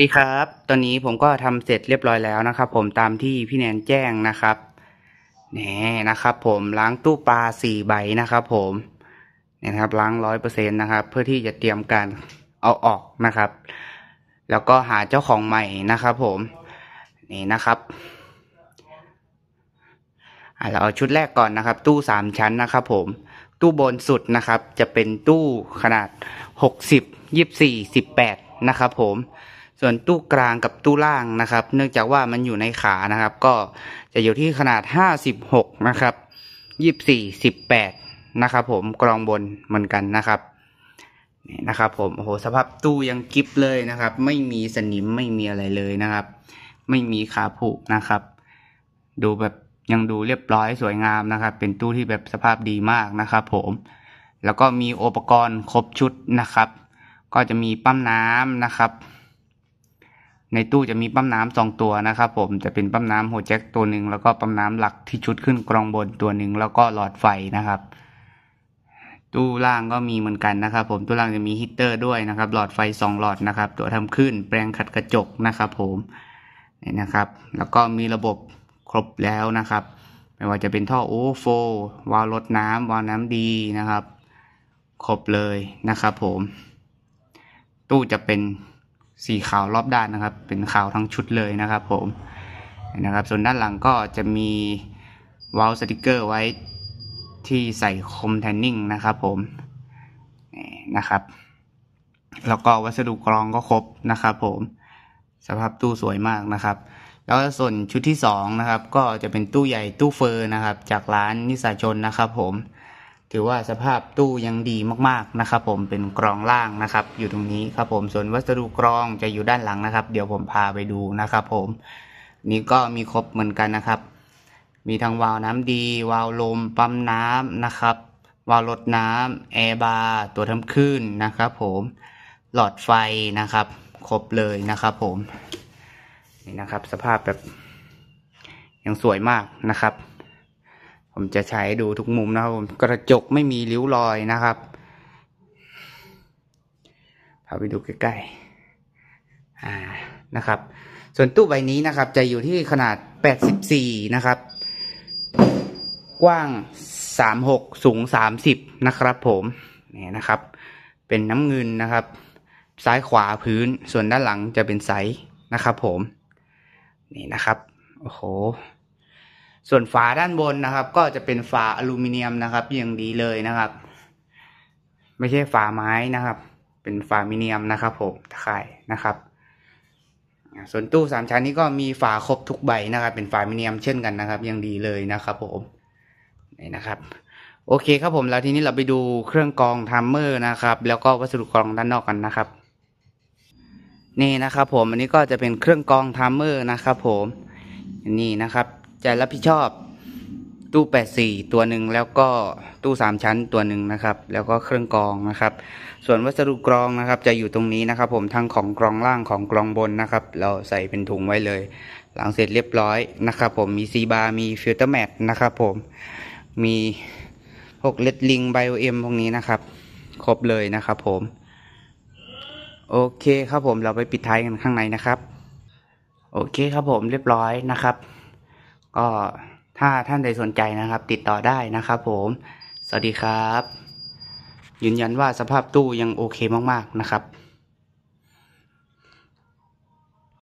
ดีครับ ตอนนี้ผมก็ทำเสร็จเรียบร้อยแล้วนะครับ ผมตามที่พี่แนนแจ้งนะครับ นี่นะครับ ผมล้างตู้ปลาสี่ใบนะครับ ผมนี่นะครับ ล้างร้อยเปอร์เซ็นนะครับ เพื่อที่จะเตรียมการเอาออกนะครับ แล้วก็หาเจ้าของใหม่นะครับ ผม นี่นะครับเราเอาชุดแรกก่อนนะครับ ตู้สามชั้นนะครับ ผม ตู้บนสุดนะครับ จะเป็นตู้ขนาดหกสิบยี่สิบสี่สิบแปดนะครับ ผมส่วนตู้กลางกับตู้ล่างนะครับ เนื่องจากว่ามันอยู่ในขานะครับ ก็จะอยู่ที่ขนาด56นะครับ24 18นะครับ ผมกรองบนเหมือนกันนะครับนี่นะครับ ผม โอ้โห สภาพตู้ยังกิฟเลยนะครับ ไม่มีสนิมไม่มีอะไรเลยนะครับ ไม่มีขาผุนะครับ ดูแบบยังดูเรียบร้อยสวยงามนะครับ เป็นตู้ที่แบบสภาพดีมากนะครับ ผม แล้วก็มีอุปกรณ์ครบชุดนะครับ ก็จะมีปั๊มน้ำนะครับในตู้จะมีปั๊มน้ำสองตัวนะครับ ผมจะเป็นปั๊มน้ำหัวแจ็คตัวหนึ่งแล้วก็ปั๊มน้ำหลักที่ชุดขึ้นกรองบนตัวหนึ่ง แล้วก็หลอดไฟนะครับ ตู้ล่างก็มีเหมือนกันนะครับ ผมตู้ล่างจะมีฮีเตอร์ด้วยนะครับ หลอดไฟสองหลอดนะครับ ตัวทำขึ้นแปรงขัดกระจกนะครับผมนี่นะครับ แล้วก็มีระบบครบแล้วนะครับ ไม่ว่าจะเป็นท่อโอโฟวาล์วลดน้ำวาล์วน้ำดีนะครับ ครบเลยนะครับผม ตู้จะเป็นสีขาวรอบด้านนะครับ เป็นขาวทั้งชุดเลยนะครับ ผมนะครับ ส่วนด้านหลังก็จะมี วาลสติกเกอร์ไว้ที่ใส่คมแทนนิ่งนะครับผมนะครับ แล้วก็วัสดุกรองก็ครบนะครับ ผมสภาพตู้สวยมากนะครับ แล้วส่วนชุดที่2นะครับก็จะเป็นตู้ใหญ่ตู้เฟอร์นะครับ จากร้านนิสาชนนะครับ ผมถือว่าสภาพตู้ยังดีมากๆนะครับ ผมเป็นกรองล่างนะครับ อยู่ตรงนี้ครับ ผมส่วนวัสดุกรองจะอยู่ด้านหลังนะครับ เดี๋ยวผมพาไปดูนะครับ ผม นี่ก็มีครบเหมือนกันนะครับ มีทั้งวาล์วน้ำดี วาล์วลม ปั๊มน้ำนะครับ วาล์วลดน้ำแอร์บาร์ตัวทำขึ้นนะครับ ผมหลอดไฟนะครับ ครบเลยนะครับ ผมนี่นะครับ สภาพแบบ ยังสวยมากนะครับผมจะใช้ดูทุกมุมนะครับผมกระจกไม่มีริ้วรอยนะครับพาไปดูใกล้ๆอ่านะครับ ส่วนตู้ใบนี้นะครับ จะอยู่ที่ขนาด 84 นะครับ กว้าง 36 สูง 30 นะครับผมนี่นะครับ เป็นน้ำเงินนะครับ ซ้ายขวาพื้นส่วนด้านหลังจะเป็นไสนะครับผม นี่นะครับ โอ้โหส่วนฝาด้านบนนะครับ ก็จะเป็นฝาอลูมิเนียมนะครับอย่างดีเลยนะครับ ไม่ใช่ฝาไม้นะครับ เป็นฝามิเนียมนะครับผมตะาครนะครับส่วนตู้สามชั้นนี้ก็มีฝาครบทุกใบนะครับ เป็นฝามิเนียมเช่นกันนะครับยังดีเลยนะครับ ผมนี่นะครับ โอเคครับ ผมแล้วทีนี้เราไปดูเครื่องกรองทัมเมอร์นะครับ แล้วก็วัสดุกรองด้านนอกกันนะครับ นี่นะครับผมอันนี้ก็จะเป็นเครื่องกรองทัมเมอร์นะครับ ผมนี่นะครับจะรับผิดชอบตู้ 84 ตัวหนึ่งแล้วก็ตู้สามชั้นตัวหนึ่งนะครับ แล้วก็เครื่องกรองนะครับ ส่วนวัสดุกรองนะครับ จะอยู่ตรงนี้นะครับ ผมทั้งของกรองล่างของกรองบนนะครับ เราใส่เป็นถุงไว้เลย หลังเสร็จเรียบร้อยนะครับผมมีซีบาร์มีฟิลเตอร์แมทนะครับ ผมมีพวกเลดลิงไบโอเอ็มพวกนี้นะครับ ครบเลยนะครับผม โอเคครับผมเราไปปิดท้ายกันข้างในนะครับ โอเคครับผมเรียบร้อยนะครับก็ถ้าท่านใดสนใจนะครับ ติดต่อได้นะครับผม สวัสดีครับยืนยันว่าสภาพตู้ยังโอเคมากๆนะครับ